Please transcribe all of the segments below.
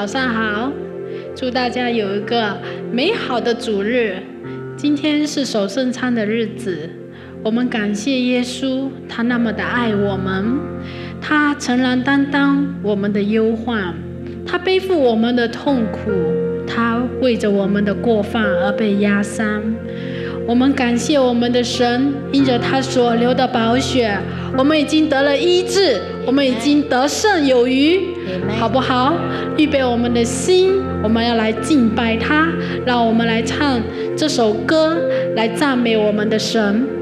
早上好，祝大家有一个美好的主日。今天是守圣餐的日子，我们感谢耶稣，他那么的爱我们，他诚然担当我们的忧患，他背负我们的痛苦，他为着我们的过犯而被压伤。我们感谢我们的神，因着他所流的宝血，我们已经得了医治，我们已经得胜有余。好不好？预备我们的心，我们要来敬拜他。让我们来唱这首歌，来赞美我们的神。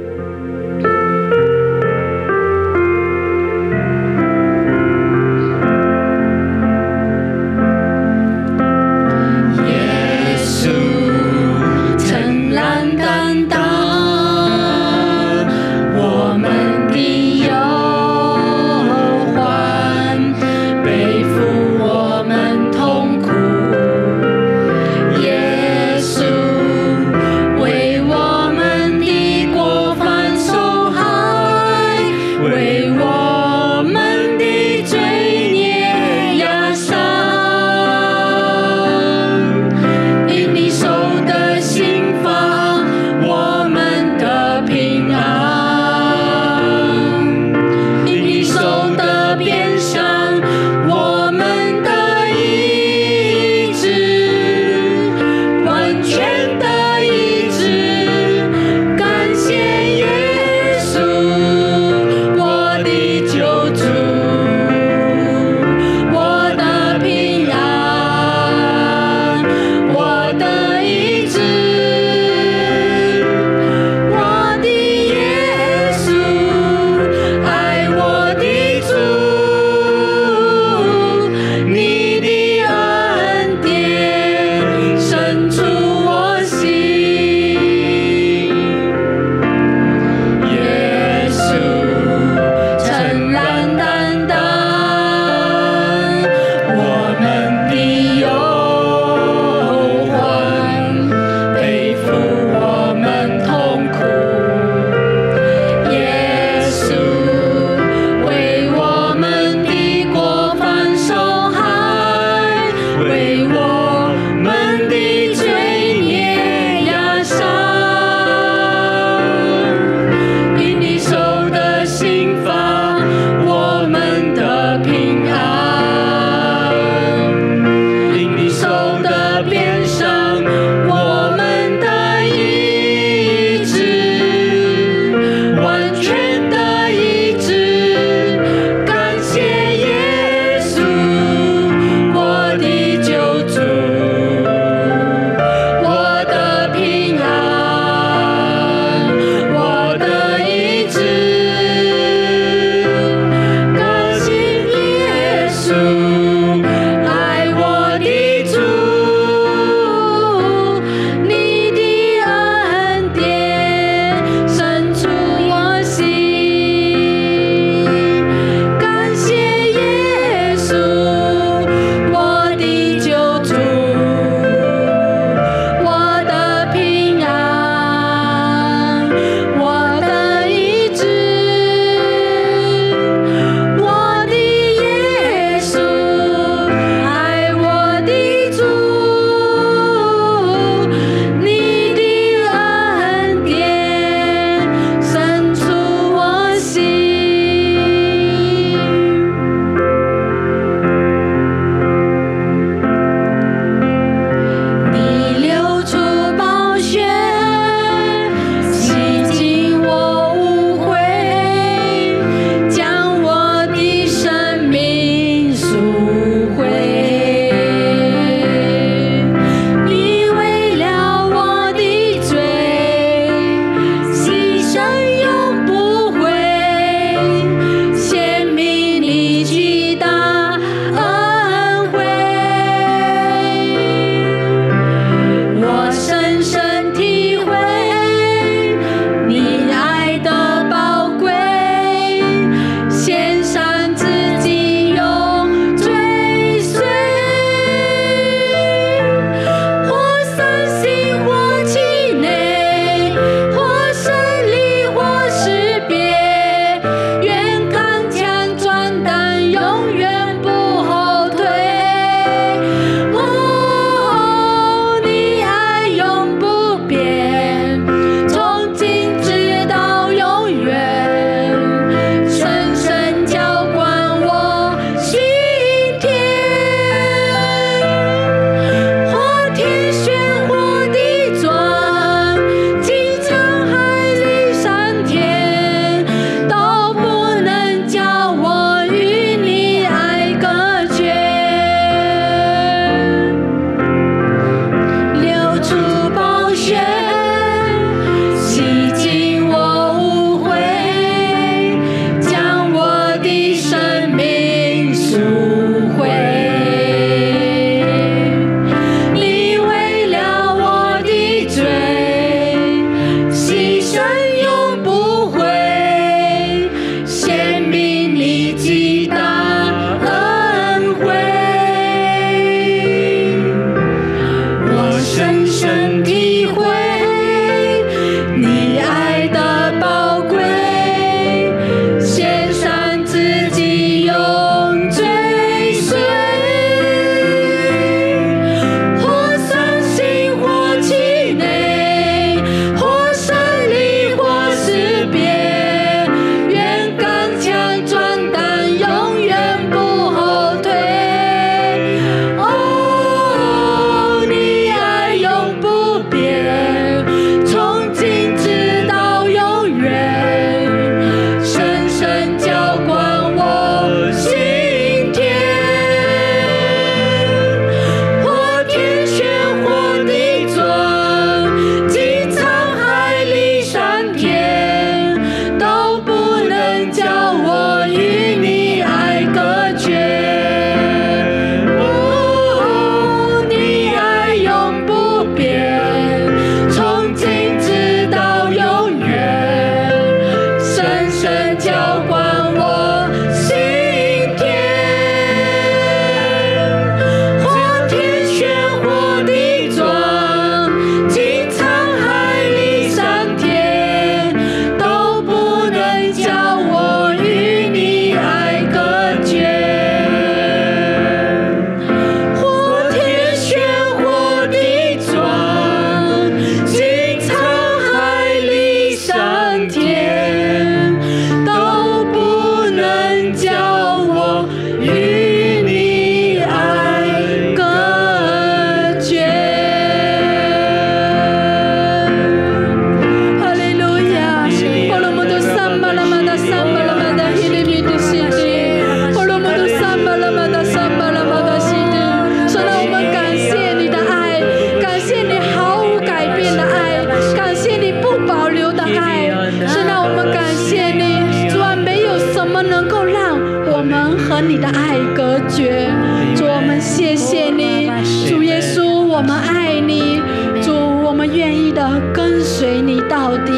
我们爱你，主，我们愿意的跟随你到底。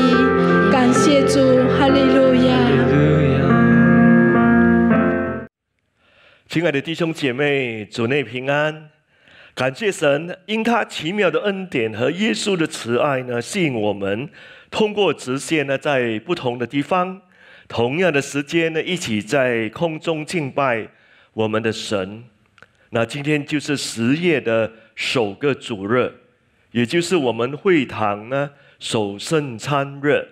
感谢主，哈利路亚。亲爱的弟兄姐妹，主内平安。感谢神，因他奇妙的恩典和耶稣的慈爱呢，吸引我们通过直线呢，在不同的地方，同样的时间呢，一起在空中敬拜我们的神。那今天就是十月的。首个主日，也就是我们会堂呢首圣餐日，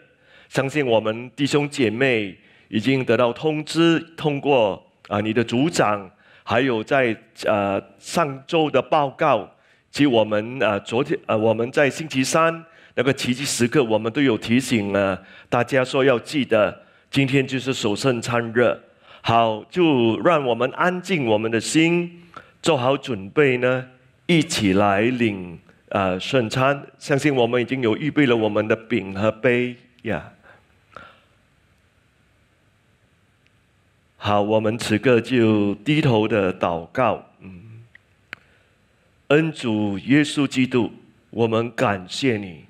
相信我们弟兄姐妹已经得到通知。通过啊，你的组长，还有在呃上周的报告及我们呃昨天呃我们在星期三那个奇迹时刻，我们都有提醒了大家说要记得今天就是首圣餐日。好，就让我们安静我们的心，做好准备呢。一起来领，呃，圣餐。相信我们已经有预备了我们的饼和杯呀。好，我们此刻就低头的祷告。嗯，恩主耶稣基督，我们感谢你。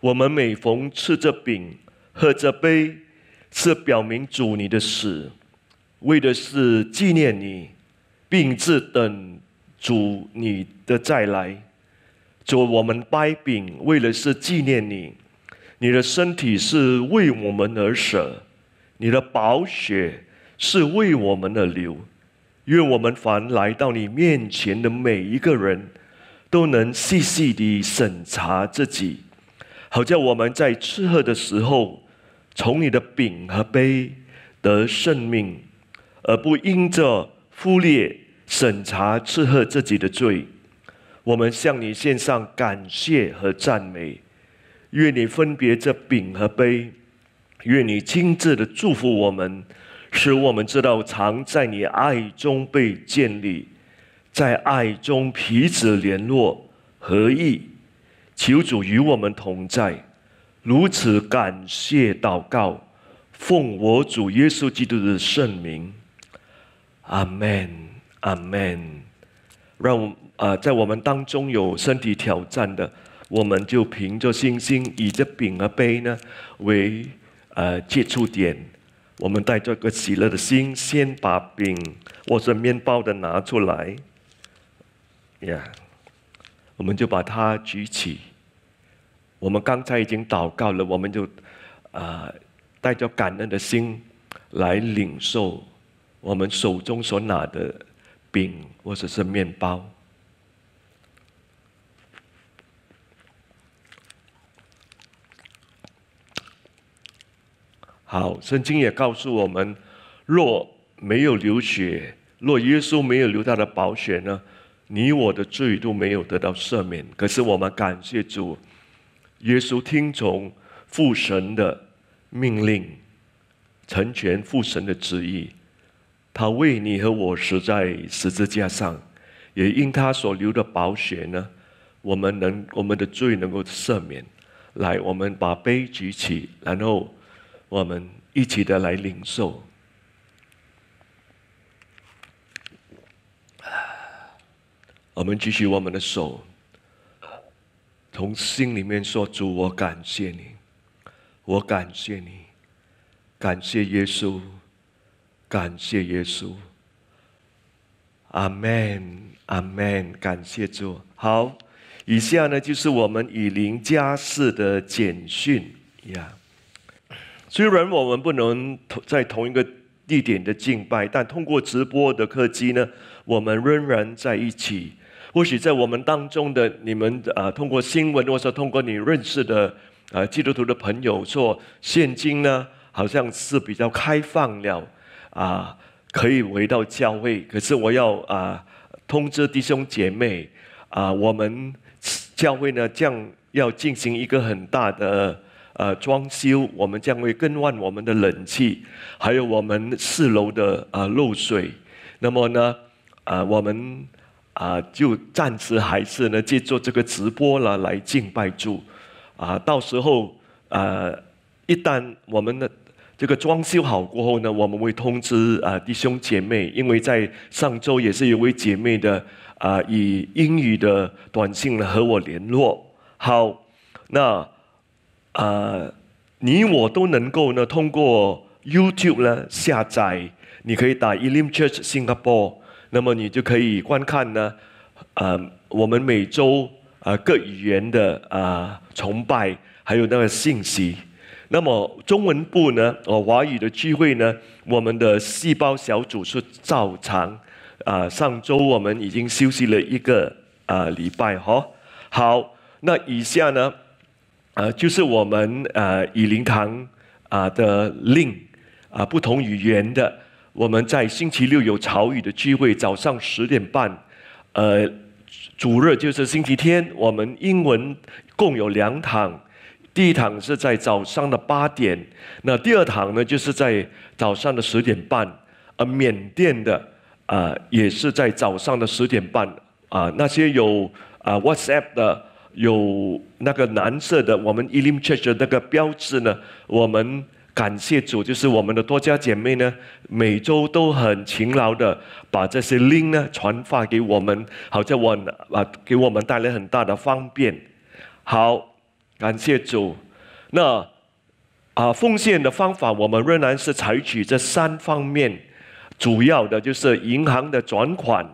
我们每逢吃这饼、喝这杯，是表明主你的死，为的是纪念你，并是等。主，你的再来，做我们掰饼，为了是纪念你。你的身体是为我们而舍，你的宝血是为我们而流。愿我们凡来到你面前的每一个人，都能细细地审查自己，好叫我们在吃喝的时候，从你的饼和杯得圣命，而不因着忽略。审查斥喝自己的罪，我们向你献上感谢和赞美，愿你分别这饼和杯，愿你亲自的祝福我们，使我们知道常在你爱中被建立，在爱中彼此联络合意。求主与我们同在，如此感谢祷告，奉我主耶稣基督的圣名，阿门。阿门！让呃，在我们当中有身体挑战的，我们就凭着信心，以这饼和杯呢为呃接触点，我们带着个喜乐的心，先把饼或者面包的拿出来，Yeah，我们就把它举起。我们刚才已经祷告了，我们就啊带着感恩的心来领受我们手中所拿的。饼，或者是面包。好，圣经也告诉我们：若没有流血，若耶稣没有流他的宝血呢？你我的罪都没有得到赦免。可是我们感谢主，耶稣听从父神的命令，成全父神的旨意。他为你和我死在十字架上，也因他所流的宝血呢，我们能我们的罪能够赦免。来，我们把杯举起，然后我们一起的来领受。我们举起我们的手，从心里面说：“主，我感谢你，我感谢你，感谢耶稣。”感谢耶稣，阿门，阿门。感谢主。好，以下呢就是我们以邻家事的简讯呀。虽然我们不能同在同一个地点的敬拜，但通过直播的客机呢，我们仍然在一起。或许在我们当中的你们啊，通过新闻或者通过你认识的啊基督徒的朋友说，现今呢好像是比较开放了。啊，可以回到教会，可是我要啊通知弟兄姐妹啊，我们教会呢将要进行一个很大的呃装修，我们将会更换我们的冷气，还有我们四楼的啊漏水。那么呢啊，我们啊就暂时还是呢借助这个直播了来敬拜主啊，到时候啊一旦我们的。这个装修好过后呢，我们会通知啊弟兄姐妹，因为在上周也是有位姐妹的啊以英语的短信呢和我联络。好，那啊你我都能够呢通过 YouTube 呢下载，你可以打 e l i m Church Singapore，那么你就可以观看呢啊我们每周啊各语言的啊崇拜还有那个信息。那么中文部呢？哦，华语的聚会呢？我们的细胞小组是照常。啊，上周我们已经休息了一个啊礼拜哈。好，那以下呢？啊，就是我们啊，以灵堂啊的令啊，不同语言的。我们在星期六有潮语的聚会，早上十点半。呃，主日就是星期天，我们英文共有两堂。第一堂是在早上的八点，那第二堂呢，就是在早上的十点半。而缅甸的啊，也是在早上的十点半。啊，那些有啊 WhatsApp 的，有那个蓝色的我们 EliM Church 的那个标志呢，我们感谢主，就是我们的多家姐妹呢，每周都很勤劳的把这些 link 呢传发给我们，好在我啊给我们带来很大的方便。好。感谢主，那啊奉献的方法，我们仍然是采取这三方面，主要的就是银行的转款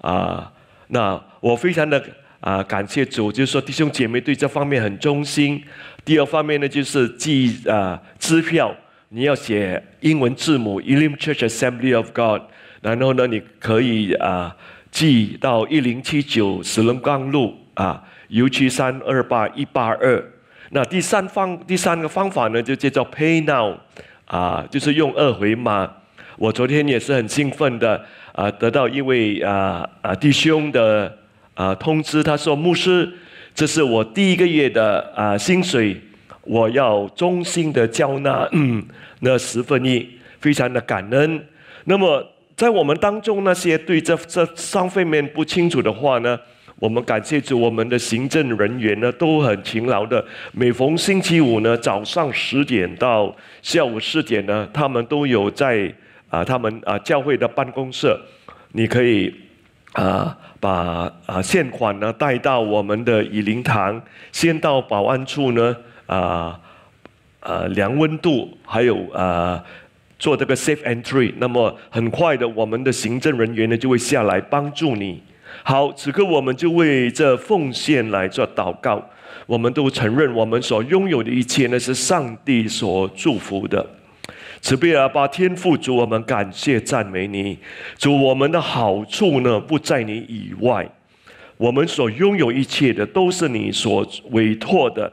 啊。那我非常的啊感谢主，就是说弟兄姐妹对这方面很忠心。第二方面呢，就是寄啊支票，你要写英文字母 e l i m Church Assembly of God，然后呢，你可以啊寄到一零七九石龙岗路啊。尤其三二八一八二，那第三方第三个方法呢，就叫做 Pay Now，啊，就是用二维码。我昨天也是很兴奋的啊，得到一位啊啊弟兄的啊通知，他说：“牧师，这是我第一个月的啊薪水，我要衷心的交纳。”嗯，那十分一，非常的感恩。那么在我们当中那些对这这上费面不清楚的话呢？我们感谢着我们的行政人员呢，都很勤劳的。每逢星期五呢，早上十点到下午四点呢，他们都有在啊，他们啊教会的办公室，你可以啊把啊现款呢带到我们的雨林堂，先到保安处呢，啊呃量温度，还有啊做这个 safe entry。那么很快的，我们的行政人员呢就会下来帮助你。好，此刻我们就为这奉献来做祷告。我们都承认，我们所拥有的一切呢，是上帝所祝福的。慈悲阿把天赋主我们感谢赞美你，主我们的好处呢不在你以外。我们所拥有一切的都是你所委托的。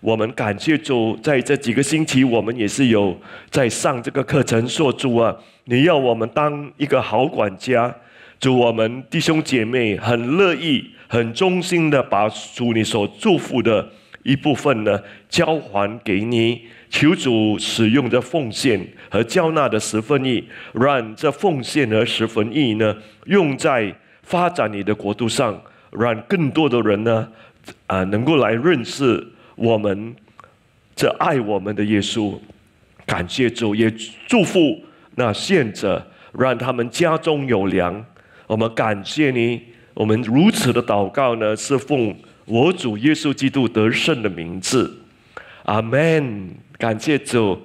我们感谢主，在这几个星期，我们也是有在上这个课程，说主啊，你要我们当一个好管家。主，我们弟兄姐妹很乐意、很忠心的把主你所祝福的一部分呢交还给你，求主使用的奉献和交纳的十分意，让这奉献和十分义呢用在发展你的国度上，让更多的人呢啊能够来认识我们这爱我们的耶稣。感谢主，也祝福那献者，让他们家中有粮。我们感谢你，我们如此的祷告呢，是奉我主耶稣基督得胜的名字，阿门。感谢主。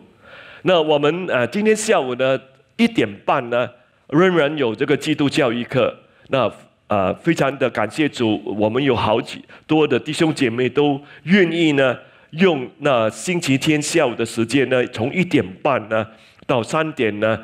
那我们呃，今天下午呢一点半呢，仍然有这个基督教育课。那呃，非常的感谢主，我们有好几多的弟兄姐妹都愿意呢，用那星期天下午的时间呢，从一点半呢到三点呢，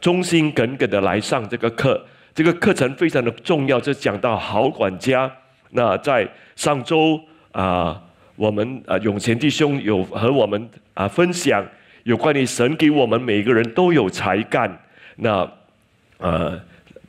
忠心耿耿的来上这个课。这个课程非常的重要，就讲到好管家。那在上周啊，我们啊永贤弟兄有和我们啊分享有关于神给我们每个人都有才干。那呃，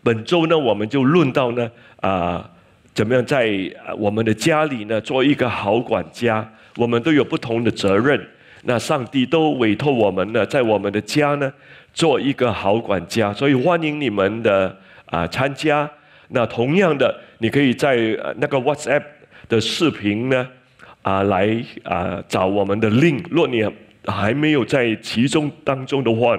本周呢，我们就论到呢啊，怎么样在我们的家里呢做一个好管家。我们都有不同的责任。那上帝都委托我们呢，在我们的家呢做一个好管家。所以欢迎你们的。啊，参加那同样的，你可以在那个 WhatsApp 的视频呢啊，来啊找我们的 link。若你还没有在其中当中的话，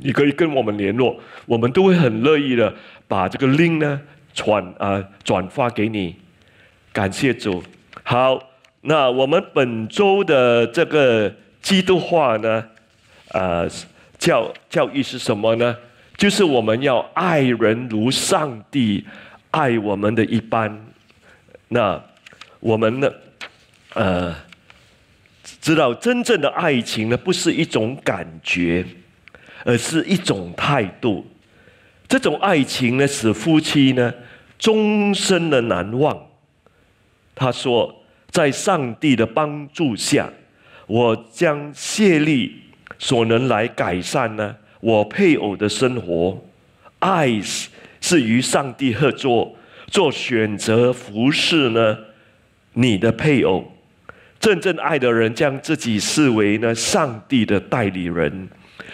你可以跟我们联络，我们都会很乐意的把这个 link 呢转啊转发给你。感谢主。好，那我们本周的这个基督化呢呃，教教义是什么呢？就是我们要爱人如上帝，爱我们的一般。那我们呢？呃，知道真正的爱情呢，不是一种感觉，而是一种态度。这种爱情呢，使夫妻呢，终身的难忘。他说，在上帝的帮助下，我将竭力所能来改善呢。我配偶的生活，爱是与上帝合作，做选择服侍呢你的配偶，真正爱的人将自己视为呢上帝的代理人，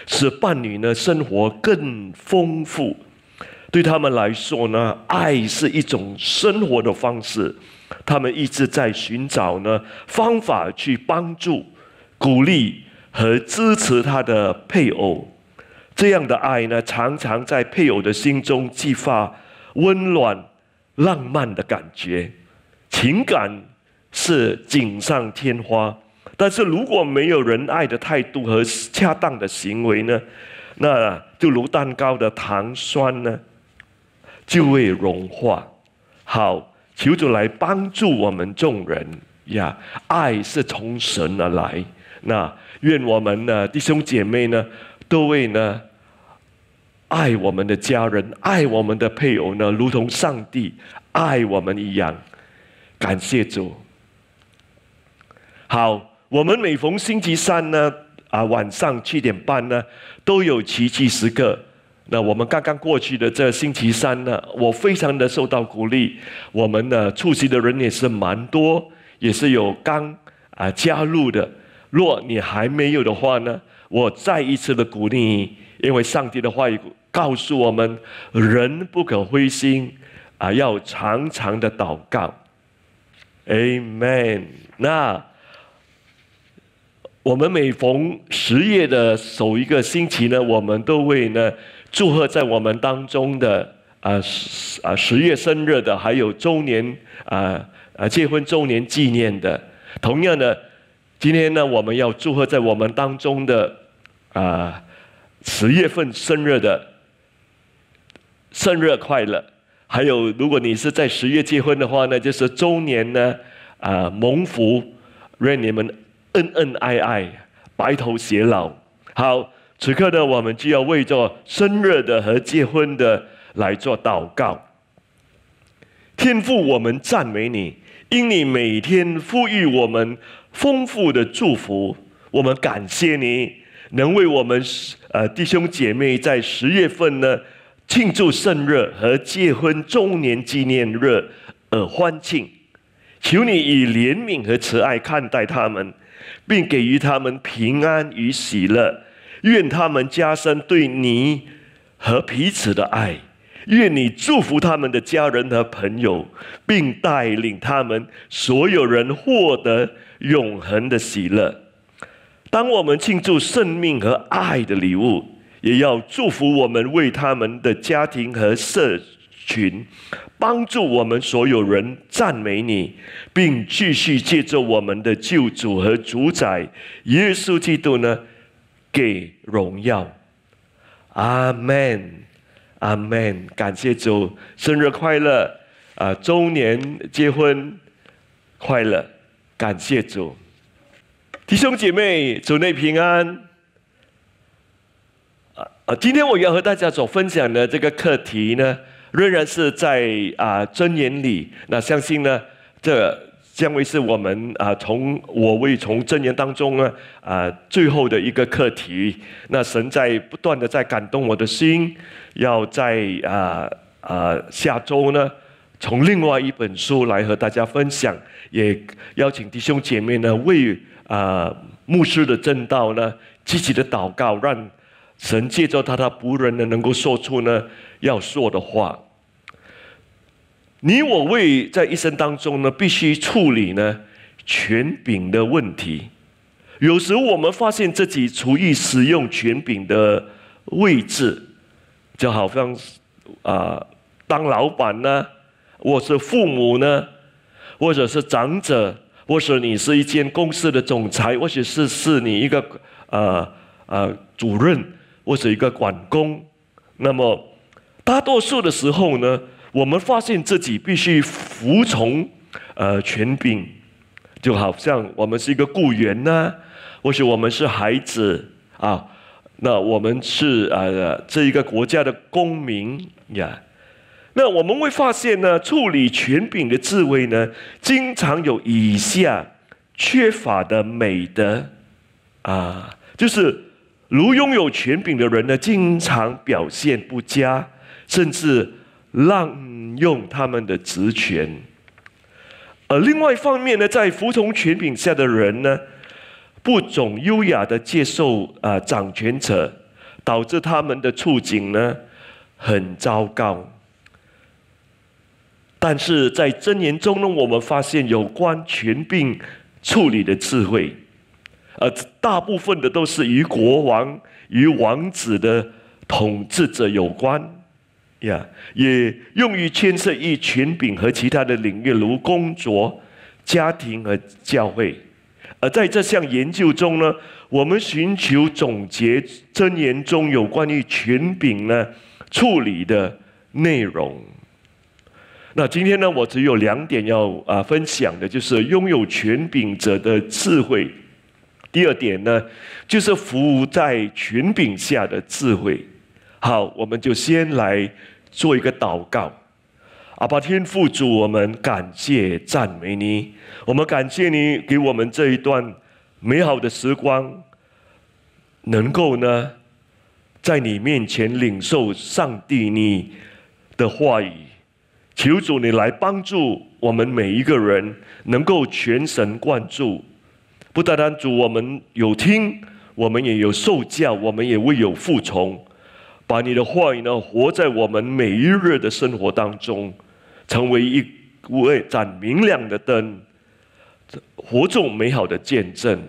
使伴侣呢生活更丰富。对他们来说呢，爱是一种生活的方式。他们一直在寻找呢方法去帮助、鼓励和支持他的配偶。这样的爱呢，常常在配偶的心中激发温暖、浪漫的感觉。情感是锦上添花，但是如果没有仁爱的态度和恰当的行为呢，那就如蛋糕的糖酸呢，就会融化。好，求主来帮助我们众人呀！爱是从神而来，那愿我们呢，弟兄姐妹呢，都为呢。爱我们的家人，爱我们的配偶呢，如同上帝爱我们一样。感谢主。好，我们每逢星期三呢，啊，晚上七点半呢，都有奇迹时刻。那我们刚刚过去的这星期三呢，我非常的受到鼓励。我们呢，出席的人也是蛮多，也是有刚啊加入的。若你还没有的话呢，我再一次的鼓励你，因为上帝的话语。告诉我们，人不可灰心，啊，要常常的祷告。Amen。那我们每逢十月的首一个星期呢，我们都会呢祝贺在我们当中的啊啊十月生日的，还有周年啊啊结婚周年纪念的。同样的，今天呢，我们要祝贺在我们当中的啊十月份生日的。生日快乐！还有，如果你是在十月结婚的话呢，就是周年呢，啊，蒙福，愿你们恩恩爱爱，白头偕老。好，此刻呢，我们就要为这生日的和结婚的来做祷告。天父，我们赞美你，因你每天赋予我们丰富的祝福，我们感谢你能为我们，呃，弟兄姐妹在十月份呢。庆祝圣日和结婚周年纪念日而欢庆，求你以怜悯和慈爱看待他们，并给予他们平安与喜乐。愿他们加深对你和彼此的爱。愿你祝福他们的家人和朋友，并带领他们所有人获得永恒的喜乐。当我们庆祝生命和爱的礼物。也要祝福我们为他们的家庭和社群，帮助我们所有人赞美你，并继续借着我们的救主和主宰耶稣基督呢，给荣耀。阿门，阿门。感谢主，生日快乐啊！周年结婚快乐，感谢主。弟兄姐妹，主内平安。今天我要和大家所分享的这个课题呢，仍然是在啊真言里。那相信呢，这将会是我们啊从我为从真言当中呢啊最后的一个课题。那神在不断的在感动我的心，要在啊啊下周呢，从另外一本书来和大家分享，也邀请弟兄姐妹呢为啊牧师的正道呢积极的祷告，让。神借着他的仆人呢，能够说出呢要说的话。你我为在一生当中呢，必须处理呢权柄的问题。有时我们发现自己处于使用权柄的位置，就好像啊，当老板呢，或是父母呢，或者是长者，或是你是一间公司的总裁，或许是是你一个呃呃主任。或者一个管工，那么大多数的时候呢，我们发现自己必须服从呃权柄，就好像我们是一个雇员呢，或是我们是孩子啊，那我们是呃这一个国家的公民呀。那我们会发现呢，处理权柄的智慧呢，经常有以下缺乏的美德啊，就是。如拥有权柄的人呢，经常表现不佳，甚至滥用他们的职权；而另外一方面呢，在服从权柄下的人呢，不总优雅的接受啊掌权者，导致他们的处境呢很糟糕。但是在箴言中呢，我们发现有关权柄处理的智慧。呃，大部分的都是与国王、与王子的统治者有关，呀，也用于牵涉于权柄和其他的领域，如工作、家庭和教会。而在这项研究中呢，我们寻求总结真言中有关于权柄呢处理的内容。那今天呢，我只有两点要啊分享的，就是拥有权柄者的智慧。第二点呢，就是服务在权柄下的智慧。好，我们就先来做一个祷告。阿爸天父主，我们感谢赞美你，我们感谢你给我们这一段美好的时光，能够呢在你面前领受上帝你的话语，求主你来帮助我们每一个人能够全神贯注。不单单主我们有听，我们也有受教，我们也会有服从。把你的话语呢，活在我们每一日的生活当中，成为一盏明亮的灯，活作美好的见证。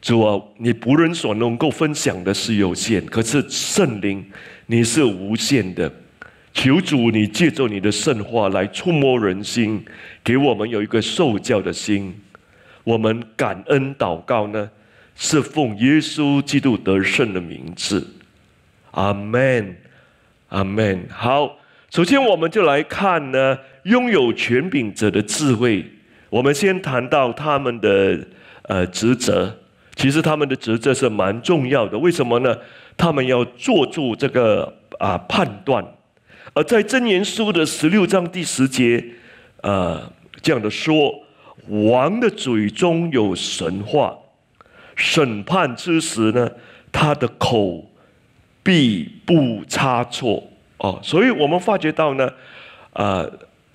主啊，你仆人所能够分享的是有限，可是圣灵你是无限的。求主，你借着你的圣话来触摸人心，给我们有一个受教的心。我们感恩祷告呢，是奉耶稣基督得胜的名字，阿门，阿门。好，首先我们就来看呢，拥有权柄者的智慧。我们先谈到他们的呃职责，其实他们的职责是蛮重要的。为什么呢？他们要做住这个啊判断，而在真言书的十六章第十节，呃，这样的说。王的嘴中有神话，审判之时呢，他的口必不差错哦。所以我们发觉到呢，呃，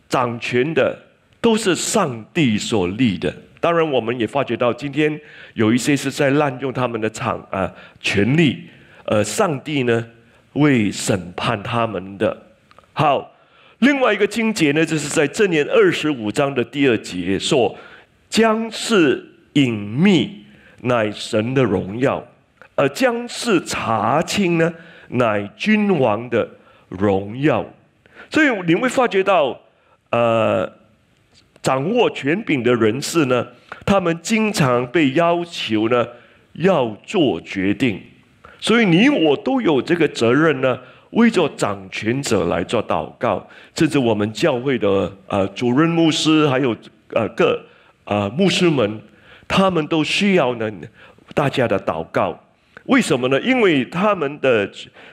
掌权的都是上帝所立的。当然，我们也发觉到今天有一些是在滥用他们的场啊权力。呃，上帝呢，为审判他们的，好。另外一个经节呢，就是在这年二十五章的第二节说：“将是隐秘，乃神的荣耀；而将是查清呢，乃君王的荣耀。”所以你会发觉到，呃，掌握权柄的人士呢，他们经常被要求呢要做决定，所以你我都有这个责任呢。为做掌权者来做祷告，甚至我们教会的呃主任牧师，还有呃各呃牧师们，他们都需要呢大家的祷告。为什么呢？因为他们的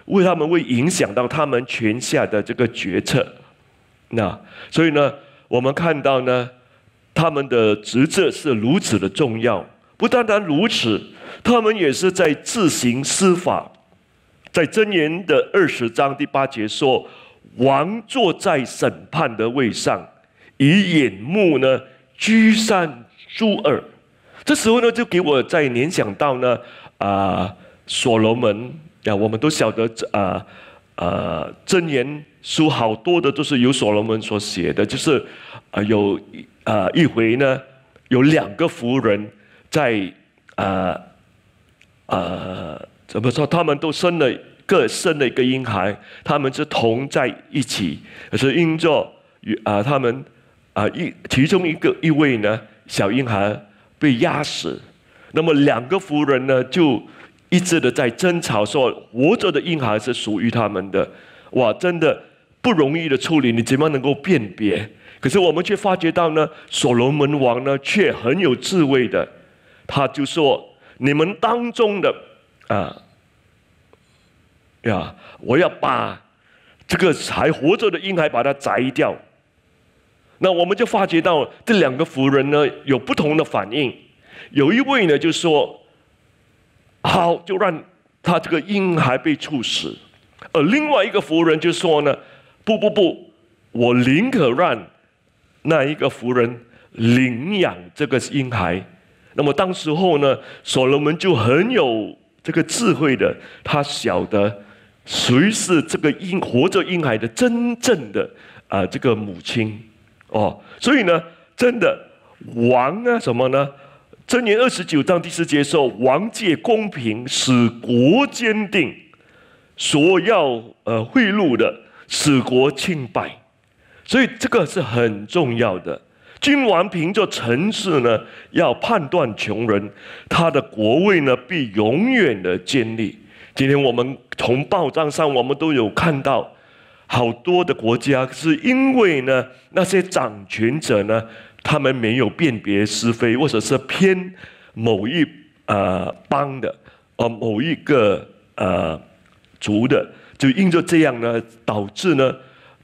为他们会影响到他们权下的这个决策。那所以呢，我们看到呢，他们的职责是如此的重要。不单单如此，他们也是在自行施法。在箴言的二十章第八节说：“王坐在审判的位上，以眼目呢居善诸耳。”这时候呢，就给我在联想到呢，啊，所罗门呀，我们都晓得，啊，呃，箴言书好多的都是由所罗门所写的，就是，啊，有，啊，一回呢，有两个仆人在，啊，啊。怎么说？他们都生了各生了一个婴孩，他们是同在一起，可是因着与啊，他们啊一其中一个一位呢，小婴孩被压死，那么两个夫人呢，就一直的在争吵说，活着的婴孩是属于他们的。哇，真的不容易的处理，你怎么样能够辨别？可是我们却发觉到呢，所罗门王呢，却很有智慧的，他就说，你们当中的。啊，呀！我要把这个还活着的婴孩把它摘掉。那我们就发觉到这两个服人呢有不同的反应。有一位呢就说：“好，就让他这个婴孩被处死。”而另外一个服人就说呢：“不不不，我宁可让那一个服人领养这个婴孩。”那么当时候呢，所罗门就很有。这个智慧的，他晓得谁是这个婴活着婴孩的真正的啊，这个母亲哦，所以呢，真的王啊，什么呢？贞言二十九章第四节说：“王借公平，使国坚定；所要呃贿赂的，使国清白。”所以这个是很重要的。君王凭着权势呢，要判断穷人，他的国位呢，必永远的建立。今天我们从报章上，我们都有看到，好多的国家是因为呢，那些掌权者呢，他们没有辨别是非，或者是偏某一呃邦的，呃某一个呃族的，就因着这样呢，导致呢，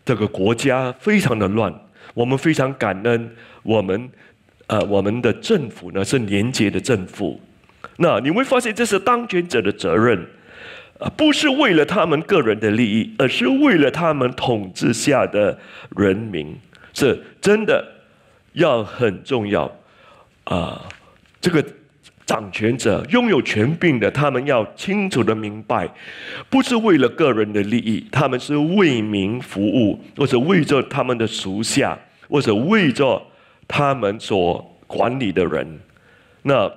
这个国家非常的乱。我们非常感恩，我们呃，我们的政府呢是廉洁的政府。那你会发现，这是当权者的责任，不是为了他们个人的利益，而是为了他们统治下的人民。是真的要很重要啊！这个。掌权者拥有权柄的，他们要清楚的明白，不是为了个人的利益，他们是为民服务，或者为着他们的属下，或者为着他们所管理的人。那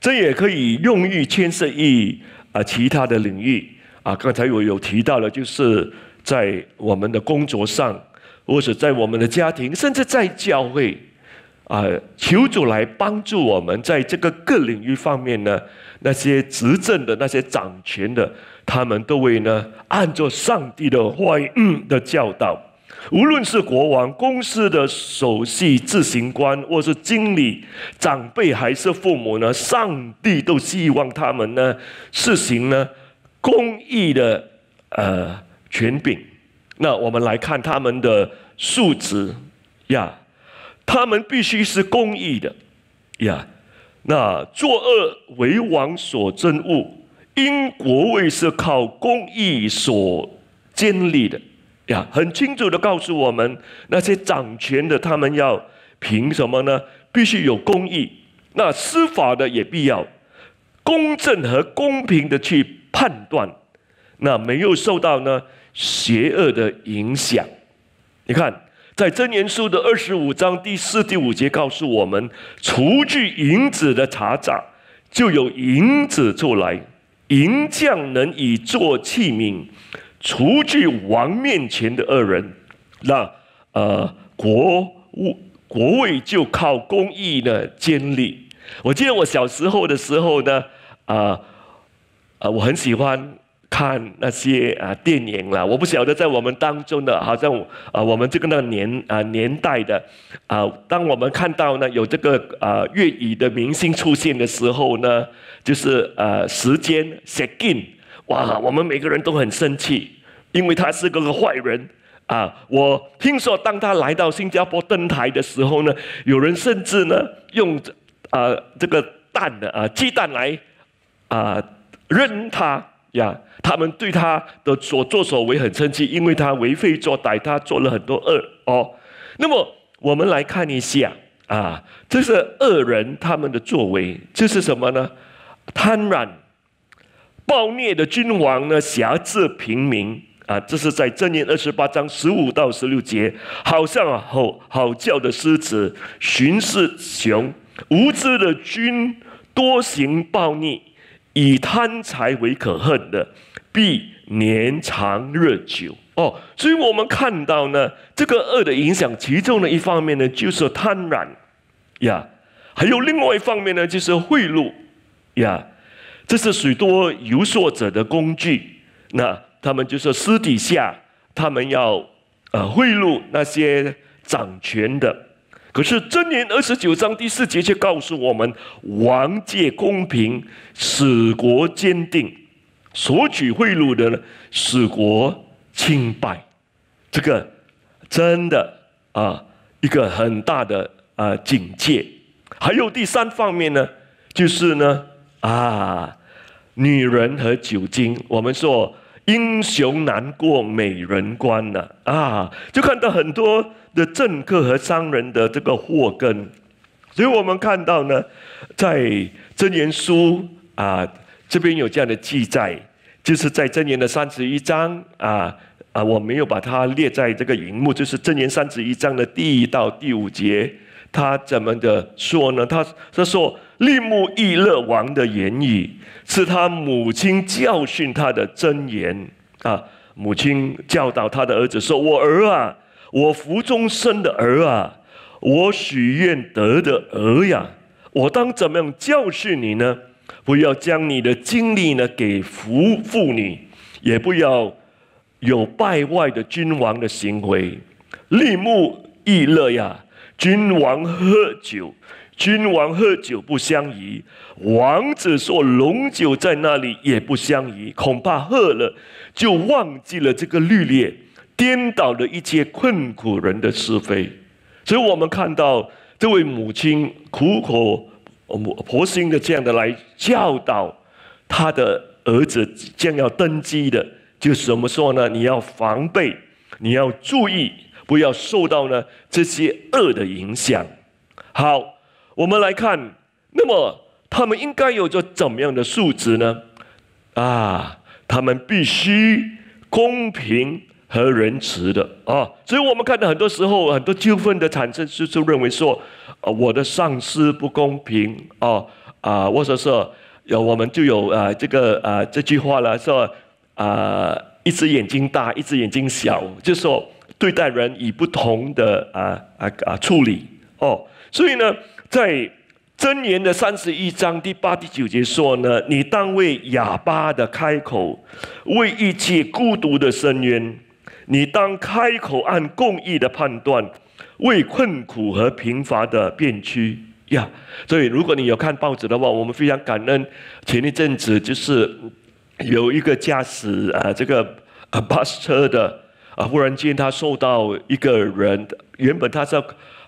这也可以用于牵涉于啊其他的领域啊。刚才我有提到了，就是在我们的工作上，或者在我们的家庭，甚至在教会。啊，求主来帮助我们，在这个各领域方面呢，那些执政的、那些掌权的，他们都会呢，按照上帝的嗯，的教导，无论是国王、公司的首席执行官，或是经理、长辈还是父母呢，上帝都希望他们呢，实行呢，公益的呃权柄。那我们来看他们的素质呀。他们必须是公义的呀。那作恶为王所憎恶，因国位是靠公义所建立的呀。很清楚的告诉我们，那些掌权的，他们要凭什么呢？必须有公义。那司法的也必要公正和公平的去判断，那没有受到呢邪恶的影响。你看。在箴言书的二十五章第四、第五节告诉我们：除去银子的查盏，就有银子出来；银匠能以做器皿。除去王面前的恶人，那呃国务国位就靠公益的建立。我记得我小时候的时候呢，啊啊，我很喜欢。看那些啊电影啦，我不晓得在我们当中的，好像啊，我们这个那个年啊年代的啊，当我们看到呢有这个啊粤语的明星出现的时候呢，就是啊时间 skin 哇，我们每个人都很生气，因为他是个个坏人啊。我听说当他来到新加坡登台的时候呢，有人甚至呢用啊这个蛋的啊鸡蛋来啊扔他呀。他们对他的所作所为很生气，因为他为非作歹，他做了很多恶哦。那么我们来看一下啊，这是恶人他们的作为，这是什么呢？贪婪、暴虐的君王呢，挟制平民啊，这是在箴言二十八章十五到十六节，好像吼吼叫的狮子巡视熊，无知的君多行暴虐，以贪财为可恨的。必年长日久哦，所以我们看到呢，这个恶的影响，其中的一方面呢，就是贪婪，呀；还有另外一方面呢，就是贿赂，呀。这是许多游说者的工具。那他们就是私底下，他们要呃贿赂那些掌权的。可是箴言二十九章第四节却告诉我们：王界公平，使国坚定。索取贿赂的呢，使国清败，这个真的啊，一个很大的啊警戒。还有第三方面呢，就是呢啊，女人和酒精。我们说英雄难过美人关呢啊，就看到很多的政客和商人的这个祸根。所以我们看到呢，在《箴言书》啊这边有这样的记载。就是在箴言的三十一章啊啊，我没有把它列在这个荧幕。就是箴言三十一章的第一到第五节，他怎么的说呢？他他说，立木易乐王的言语，是他母亲教训他的箴言啊。母亲教导他的儿子说：“我儿啊，我福中生的儿啊，我许愿得的儿呀，我当怎么样教训你呢？”不要将你的精力呢给妇妇女，也不要有败坏的君王的行为，立木易乐呀！君王喝酒，君王喝酒不相宜；王子说龙酒在那里也不相宜，恐怕喝了就忘记了这个律列，颠倒了一切困苦人的是非。所以我们看到这位母亲苦口。婆心的这样的来教导他的儿子将要登基的，就是怎么说呢？你要防备，你要注意，不要受到呢这些恶的影响。好，我们来看，那么他们应该有着怎么样的素质呢？啊，他们必须公平。和仁慈的啊，所以我们看到很多时候很多纠纷的产生，就就认为说，啊，我的上司不公平啊啊，或者说有我们就有啊这个啊这句话了，说啊一只眼睛大，一只眼睛小，就说对待人以不同的啊啊啊处理哦。所以呢，在箴言的三十一章第八第九节说呢，你当为哑巴的开口，为一切孤独的深渊。你当开口按共意的判断，为困苦和贫乏的辩屈呀。所以，如果你有看报纸的话，我们非常感恩。前一阵子就是有一个驾驶啊，这个巴士车的啊，忽然间他受到一个人，原本他是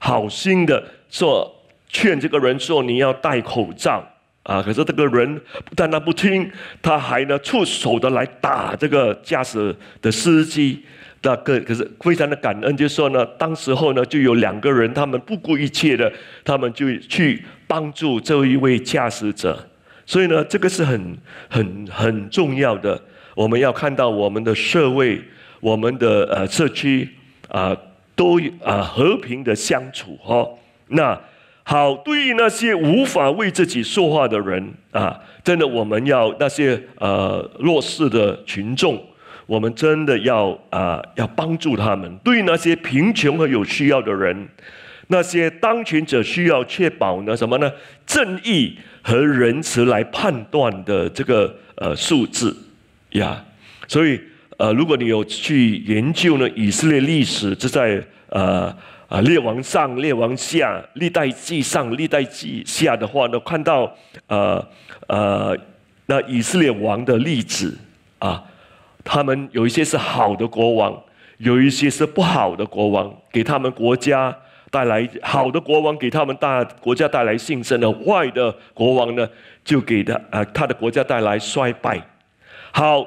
好心的做劝这个人说你要戴口罩啊，可是这个人但他不听，他还呢出手的来打这个驾驶的司机。那个可是非常的感恩，就说呢，当时候呢，就有两个人，他们不顾一切的，他们就去帮助这一位驾驶者。所以呢，这个是很很很重要的，我们要看到我们的社会，我们的呃社区啊，都啊和平的相处哈。那好，对于那些无法为自己说话的人啊，真的我们要那些呃弱势的群众。我们真的要啊，要帮助他们。对那些贫穷和有需要的人，那些当权者需要确保呢什么呢？正义和仁慈来判断的这个呃素质呀。所以呃，如果你有去研究呢以色列历史，就在呃啊列王上、列王下、历代记上、历代记下的话呢，看到呃呃那以色列王的例子啊。他们有一些是好的国王，有一些是不好的国王，给他们国家带来好的国王给他们大国家带来兴盛的，坏的国王呢就给他啊他的国家带来衰败。好，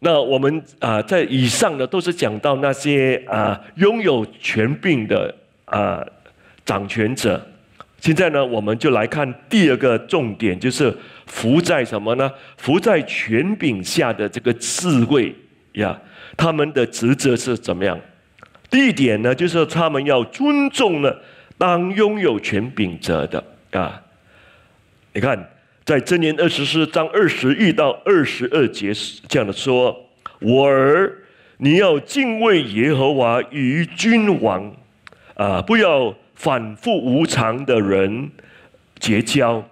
那我们啊在以上的都是讲到那些啊拥有权柄的啊掌权者，现在呢我们就来看第二个重点，就是。服在什么呢？服在权柄下的这个侍卫呀，他们的职责是怎么样？第一点呢，就是他们要尊重呢，当拥有权柄者的啊。你看，在箴言二十四章二十一到二十二节，这样的说：“我儿，你要敬畏耶和华与君王，啊，不要反复无常的人结交。”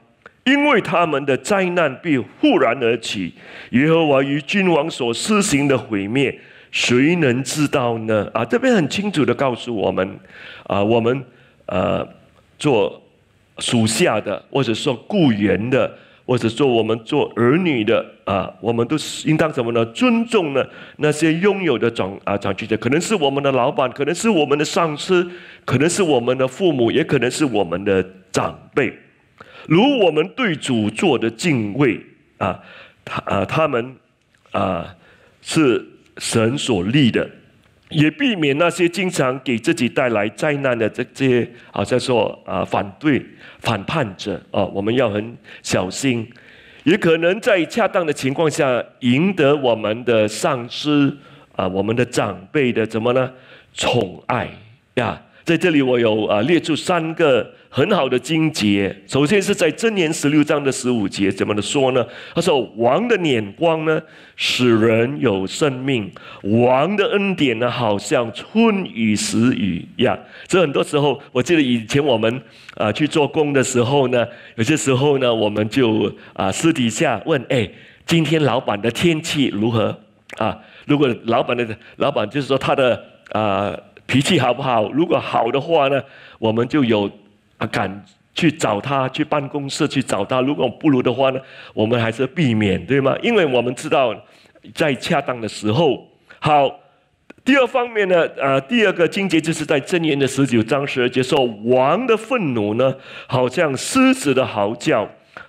因为他们的灾难必忽然而起，耶和华与君王所施行的毁灭，谁能知道呢？啊，这边很清楚的告诉我们，啊，我们呃做属下的，或者说雇员的，或者说我们做儿女的，啊，我们都应当什么呢？尊重呢那些拥有的长啊长权者，可能是我们的老板，可能是我们的上司，可能是我们的父母，也可能是我们的长辈。如我们对主座的敬畏啊，他啊，他们啊，是神所立的，也避免那些经常给自己带来灾难的这些好像说啊反对、反叛者啊，我们要很小心。也可能在恰当的情况下，赢得我们的上司啊，我们的长辈的怎么呢？宠爱呀，在这里我有啊列出三个。很好的金节。首先是在箴言十六章的十五节，怎么的说呢？他说：“王的眼光呢，使人有生命；王的恩典呢，好像春雨时雨呀。”所以很多时候，我记得以前我们啊去做工的时候呢，有些时候呢，我们就啊私底下问：“哎，今天老板的天气如何？”啊，如果老板的老板就是说他的啊脾气好不好？如果好的话呢，我们就有。啊，敢去找他去办公室去找他？如果不如的话呢，我们还是避免，对吗？因为我们知道，在恰当的时候。好，第二方面呢，呃，第二个经节就是在箴言的十九章十二节说：“王的愤怒呢，好像狮子的嚎叫；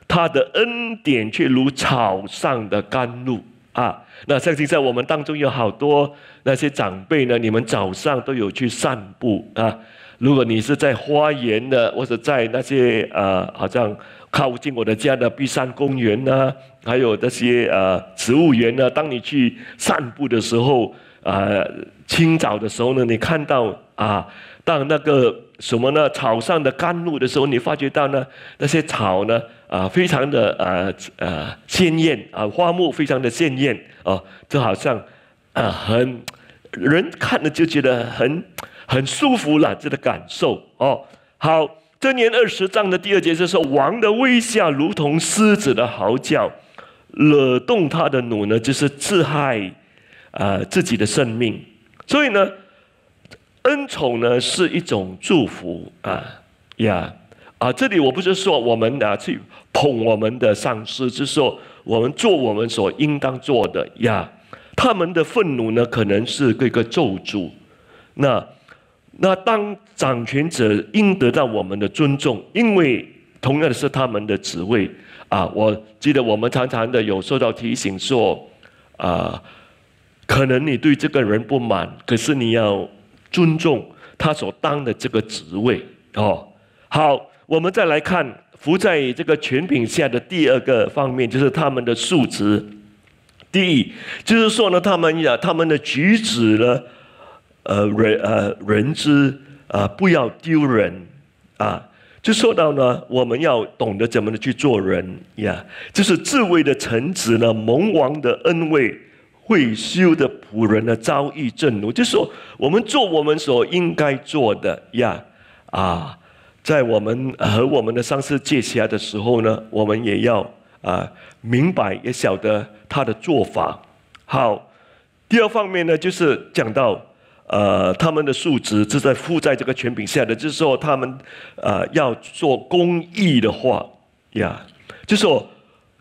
他的恩典却如草上的甘露。”啊，那相信在我们当中有好多那些长辈呢，你们早上都有去散步啊。如果你是在花园的，或者在那些呃，好像靠近我的家的碧山公园呢，还有那些呃植物园呢，当你去散步的时候，呃，清早的时候呢，你看到啊，到那个什么呢，草上的甘露的时候，你发觉到呢，那些草呢，啊，非常的呃呃鲜艳啊，花木非常的鲜艳啊，就好像啊，很人看了就觉得很。很舒服了，这个感受哦。好，这年二十章的第二节就是王的威笑如同狮子的嚎叫，惹动他的怒呢，就是自害啊自己的生命。所以呢，恩宠呢是一种祝福啊呀啊！这里我不是说我们啊去捧我们的上司，就是说我们做我们所应当做的呀。他们的愤怒呢，可能是这个咒诅那。那当掌权者应得到我们的尊重，因为同样的是他们的职位啊。我记得我们常常的有受到提醒说，啊，可能你对这个人不满，可是你要尊重他所当的这个职位哦。好，我们再来看服在这个权柄下的第二个方面，就是他们的素质。第一，就是说呢，他们呀，他们的举止呢。呃人呃人之啊不要丢人啊，就说到呢，我们要懂得怎么的去做人呀。就是自卫的臣子呢，蒙王的恩惠，会修的仆人呢，遭遇正怒。就说我们做我们所应该做的呀。啊，在我们和我们的上司介下的时候呢，我们也要啊明白也晓得他的做法。好，第二方面呢，就是讲到。呃，他们的素质是在附在这个权柄下的，就是说他们呃要做公益的话，呀，就是说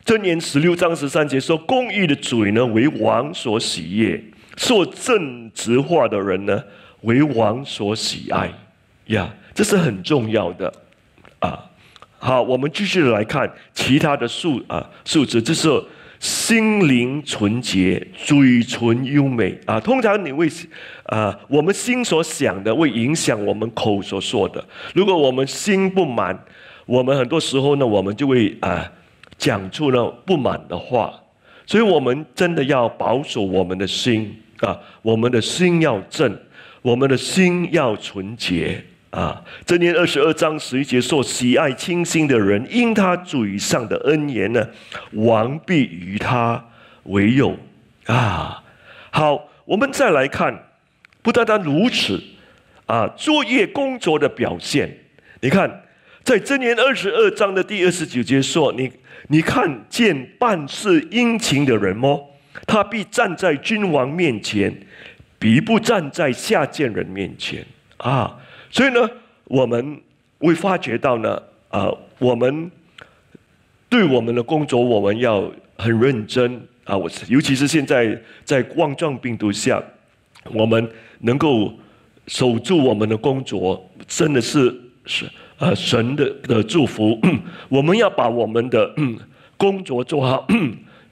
箴言十六章十三节说，公益的嘴呢为王所喜悦，做正直话的人呢为王所喜爱，呀，这是很重要的啊。好，我们继续来看其他的素啊素质，就是。心灵纯洁，嘴唇优美啊！通常你会，呃，我们心所想的会影响我们口所说的。如果我们心不满，我们很多时候呢，我们就会呃讲出了不满的话。所以我们真的要保守我们的心啊，我们的心要正，我们的心要纯洁。啊，箴言二十二章十一节说：“喜爱清新的人，因他嘴上的恩言呢，王必与他为友。”啊，好，我们再来看，不单单如此啊，作业工作的表现，你看在箴言二十二章的第二十九节说：“你你看见办事殷勤的人么？他必站在君王面前，必不站在下贱人面前。”啊。所以呢，我们会发觉到呢，啊，我们对我们的工作，我们要很认真啊！我尤其是现在在冠状病毒下，我们能够守住我们的工作，真的是神呃神的的祝福。我们要把我们的工作做好，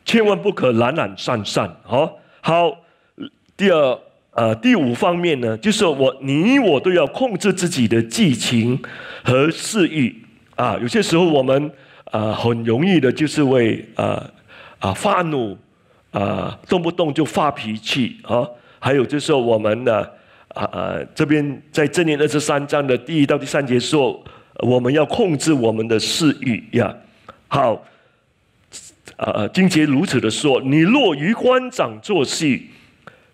千万不可懒懒散散。好，好，第二。呃，第五方面呢，就是我你我都要控制自己的激情和肆欲啊。有些时候我们啊很容易的就是会啊啊发怒啊，动不动就发脾气啊。还有就是我们呢啊这边在正念二十三章的第一到第三节说，我们要控制我们的肆欲呀。好，啊啊，金杰如此的说，你落于官长作戏。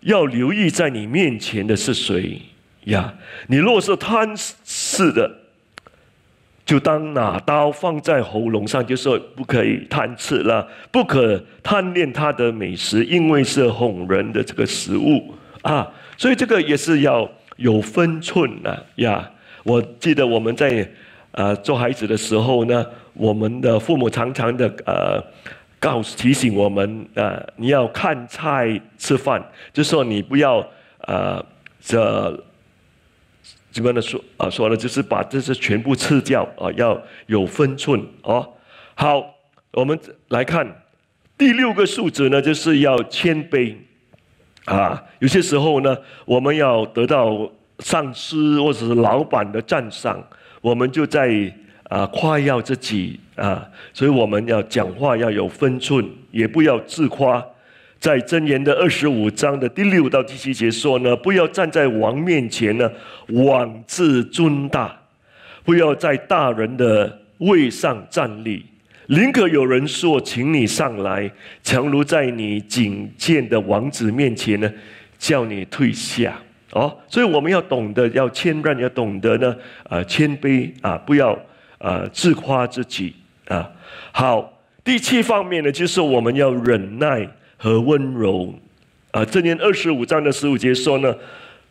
要留意在你面前的是谁呀？你若是贪吃的，就当拿刀放在喉咙上，就说不可以贪吃了，不可贪恋他的美食，因为是哄人的这个食物啊。所以这个也是要有分寸呐呀。我记得我们在呃做孩子的时候呢，我们的父母常常的呃。告提醒我们，呃，你要看菜吃饭，就说你不要，呃，这，怎么的说啊？说呢，就是把这些全部吃掉啊，要有分寸哦。好，我们来看第六个数字呢，就是要谦卑啊。有些时候呢，我们要得到上司或者是老板的赞赏，我们就在啊夸耀自己。啊，所以我们要讲话要有分寸，也不要自夸。在箴言的二十五章的第六到第七节说呢，不要站在王面前呢妄自尊大，不要在大人的位上站立，宁可有人说请你上来，强如在你警见的王子面前呢，叫你退下。哦，所以我们要懂得要谦让，要懂得呢，呃，谦卑啊，不要呃自夸自己。啊，好，第七方面呢，就是我们要忍耐和温柔。啊，这年二十五章的十五节说呢，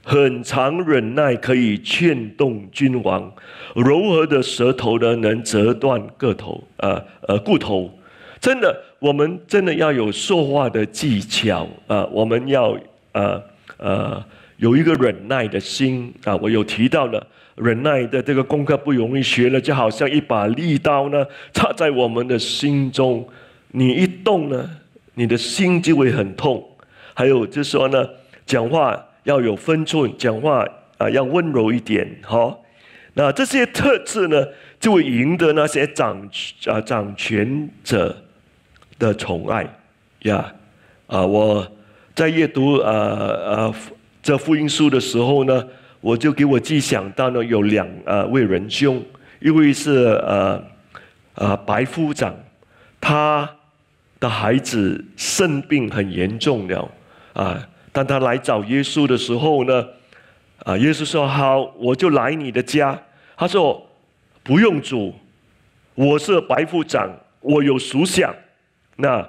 很长忍耐可以劝动君王，柔和的舌头呢，能折断个头。呃呃，骨头，真的，我们真的要有说话的技巧。啊，我们要，呃，呃，有一个忍耐的心。啊，我有提到了。忍耐的这个功课不容易学了，就好像一把利刀呢，插在我们的心中。你一动呢，你的心就会很痛。还有就是说呢，讲话要有分寸，讲话啊要温柔一点。好，那这些特质呢，就会赢得那些掌啊掌权者的宠爱呀。啊，我在阅读啊啊这福音书的时候呢。我就给我自己想到呢，有两呃位仁兄，一位是呃呃白夫长，他的孩子肾病很严重了啊。当他来找耶稣的时候呢，啊耶稣说好，我就来你的家。他说不用主，我是白夫长，我有属相，那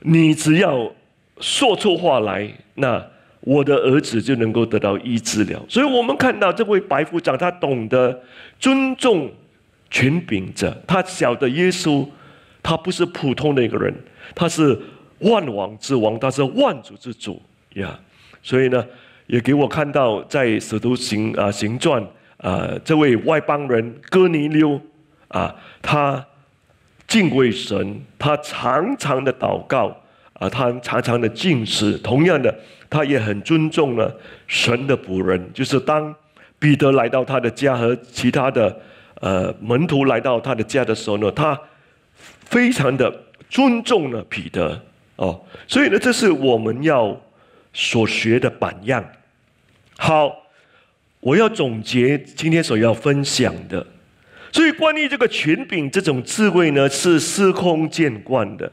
你只要说出话来那。我的儿子就能够得到医治疗，所以我们看到这位白夫长，他懂得尊重权柄者，他晓得耶稣，他不是普通的一个人，他是万王之王，他是万主之主呀。所以呢，也给我看到在使徒行啊行传啊，这位外邦人哥尼流啊，他敬畏神，他常常的祷告啊，他常常的进食，同样的。他也很尊重呢，神的仆人，就是当彼得来到他的家和其他的呃门徒来到他的家的时候呢，他非常的尊重了彼得哦，所以呢，这是我们要所学的榜样。好，我要总结今天所要分享的。所以，关于这个权柄这种智慧呢，是司空见惯的，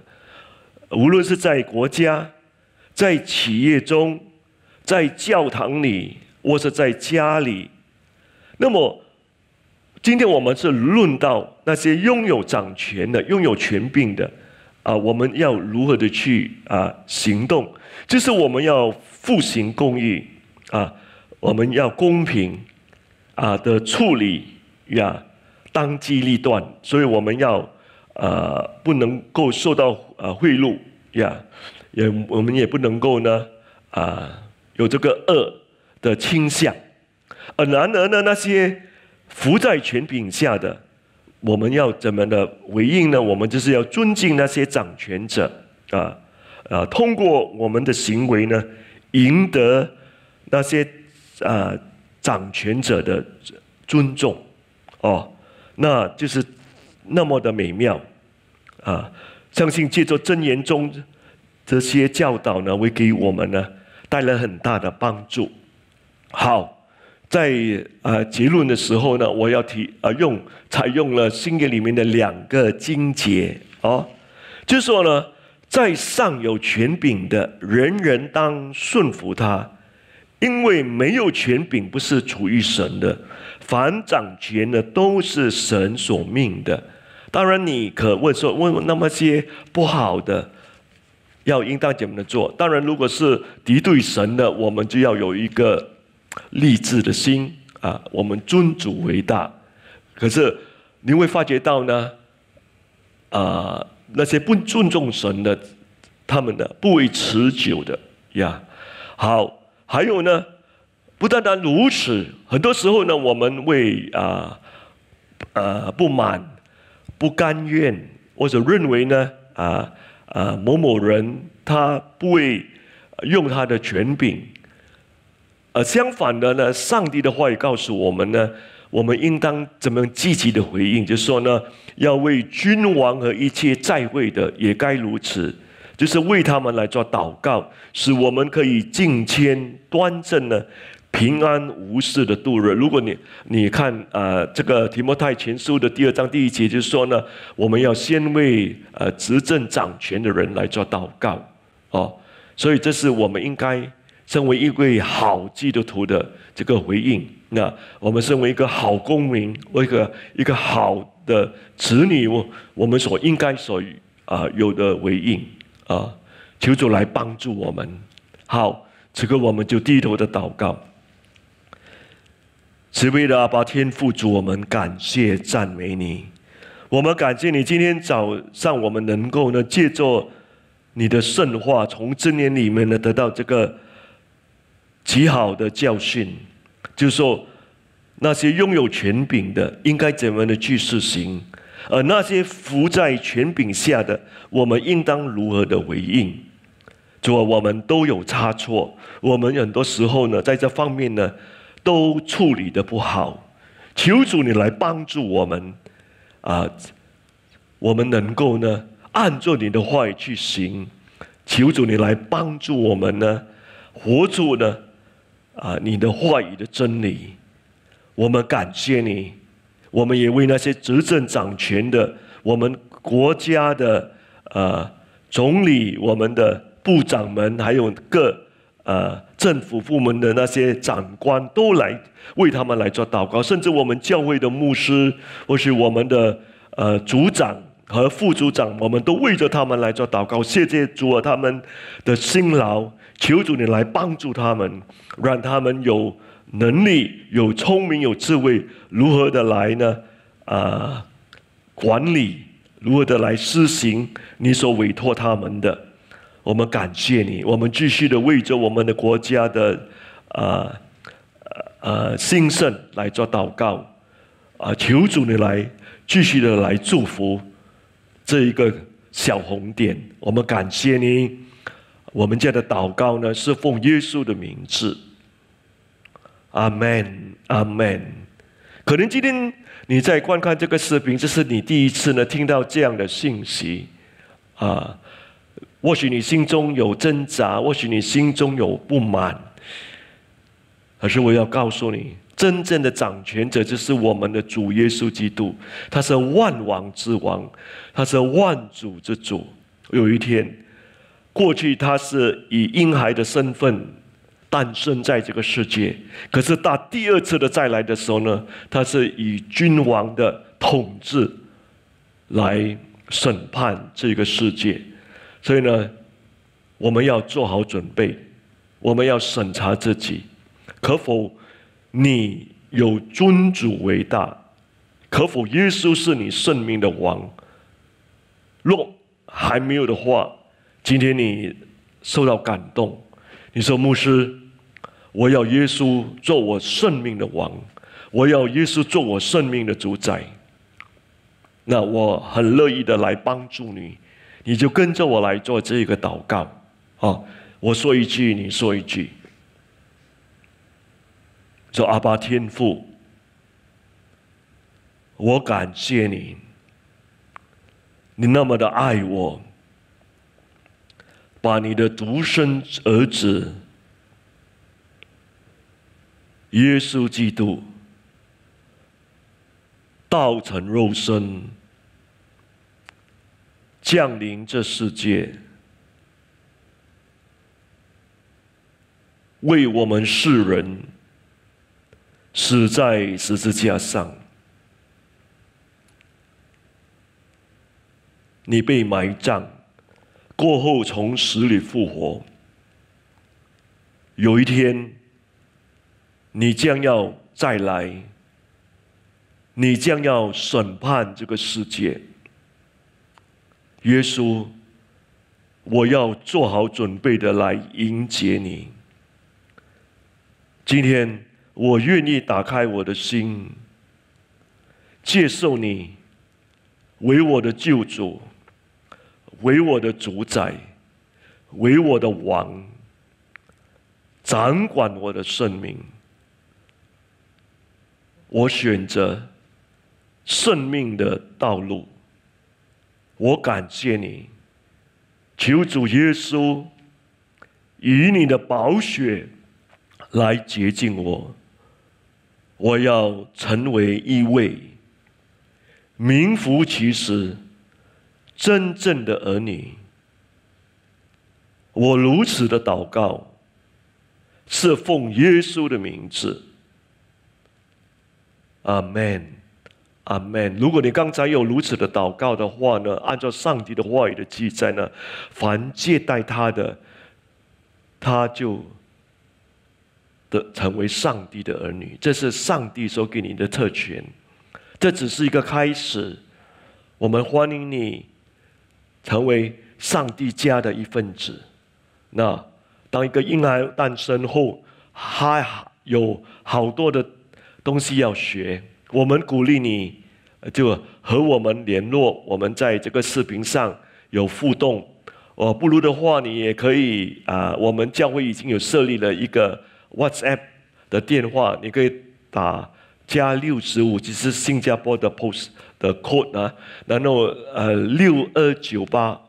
无论是在国家。在企业中，在教堂里，或者在家里，那么，今天我们是论到那些拥有掌权的、拥有权柄的，啊，我们要如何的去啊行动？就是我们要复行公义，啊，我们要公平，啊的处理呀，当机立断。所以我们要啊，不能够受到呃贿赂呀。也我们也不能够呢，啊，有这个恶的倾向，而然而呢，那些伏在权柄下的，我们要怎么的回应呢？我们就是要尊敬那些掌权者，啊啊，通过我们的行为呢，赢得那些啊掌权者的尊重，哦，那就是那么的美妙啊！相信借着真言中。这些教导呢，会给我们呢带来很大的帮助。好，在啊结论的时候呢，我要提啊用采用了《新约》里面的两个经节哦，就说呢，在上有权柄的人人当顺服他，因为没有权柄不是处于神的，凡掌权的都是神所命的。当然，你可问说问那么些不好的。要应当怎么做？当然，如果是敌对神的，我们就要有一个立志的心啊。我们尊主为大，可是你会发觉到呢，啊，那些不尊重神的，他们的不为持久的呀。好，还有呢，不单单如此，很多时候呢，我们为啊呃不满、不甘愿或者认为呢啊。啊，某某人他不会用他的权柄，而相反的呢，上帝的话也告诉我们呢，我们应当怎么积极的回应？就说呢，要为君王和一切在位的也该如此，就是为他们来做祷告，使我们可以敬谦端正呢。平安无事的度日。如果你你看呃这个提摩太前书的第二章第一节，就是说呢，我们要先为呃执政掌权的人来做祷告，哦，所以这是我们应该身为一位好基督徒的这个回应。那我们身为一个好公民，一个一个好的子女，我我们所应该所啊有的回应啊，求主来帮助我们。好，此刻我们就低头的祷告。慈微的阿爸天父，主我们感谢赞美你。我们感谢你，今天早上我们能够呢，借着你的圣话，从正念里面呢，得到这个极好的教训，就是、说那些拥有权柄的应该怎么的去实行，而那些伏在权柄下的，我们应当如何的回应？主啊，我们都有差错，我们很多时候呢，在这方面呢。都处理的不好，求主你来帮助我们，啊，我们能够呢按着你的话语去行，求主你来帮助我们呢活出呢啊你的话语的真理，我们感谢你，我们也为那些执政掌权的，我们国家的呃总理、我们的部长们，还有各呃。政府部门的那些长官都来为他们来做祷告，甚至我们教会的牧师或是我们的呃组长和副组长，我们都为着他们来做祷告。谢谢主啊，他们的辛劳，求主你来帮助他们，让他们有能力、有聪明、有智慧，如何的来呢？啊，管理如何的来施行你所委托他们的。我们感谢你，我们继续的为着我们的国家的啊啊兴盛来做祷告啊，求主你来继续的来祝福这一个小红点。我们感谢你，我们家的祷告呢是奉耶稣的名字，阿门，阿门。可能今天你在观看这个视频，这是你第一次呢听到这样的信息啊。或许你心中有挣扎，或许你心中有不满，可是我要告诉你，真正的掌权者就是我们的主耶稣基督，他是万王之王，他是万主之主。有一天，过去他是以婴孩的身份诞生在这个世界，可是到第二次的再来的时候呢，他是以君王的统治来审判这个世界。所以呢，我们要做好准备，我们要审查自己，可否？你有尊主为大，可否？耶稣是你生命的王。若还没有的话，今天你受到感动，你说：“牧师，我要耶稣做我生命的王，我要耶稣做我生命的主宰。”那我很乐意的来帮助你。你就跟着我来做这个祷告，啊，我说一句，你说一句，说阿爸天父，我感谢你，你那么的爱我，把你的独生儿子耶稣基督道成肉身。降临这世界，为我们世人死在十字架上。你被埋葬过后，从死里复活。有一天，你将要再来，你将要审判这个世界。耶稣，我要做好准备的来迎接你。今天，我愿意打开我的心，接受你为我的救主，为我的主宰，为我的王，掌管我的生命。我选择圣命的道路。我感谢你，求主耶稣以你的宝血来洁净我。我要成为一位名副其实、真正的儿女。我如此的祷告，是奉耶稣的名字。阿门。阿门！如果你刚才有如此的祷告的话呢，按照上帝的话语的记载呢，凡借贷他的，他就的成为上帝的儿女。这是上帝所给你的特权。这只是一个开始，我们欢迎你成为上帝家的一份子。那当一个婴儿诞生后，还有好多的东西要学。我们鼓励你，就和我们联络。我们在这个视频上有互动。哦，不如的话，你也可以啊。我们教会已经有设立了一个 WhatsApp 的电话，你可以打加六十五，这是新加坡的 Post 的 code 呢。然后呃，六二九八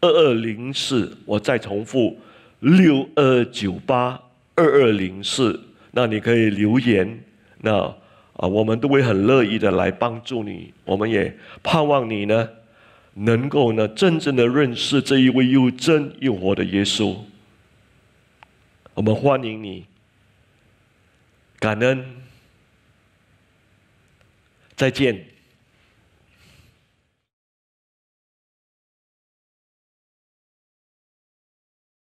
二二零四，我再重复六二九八二二零四。那你可以留言那。啊，我们都会很乐意的来帮助你。我们也盼望你呢，能够呢，真正的认识这一位又真又活的耶稣。我们欢迎你，感恩，再见。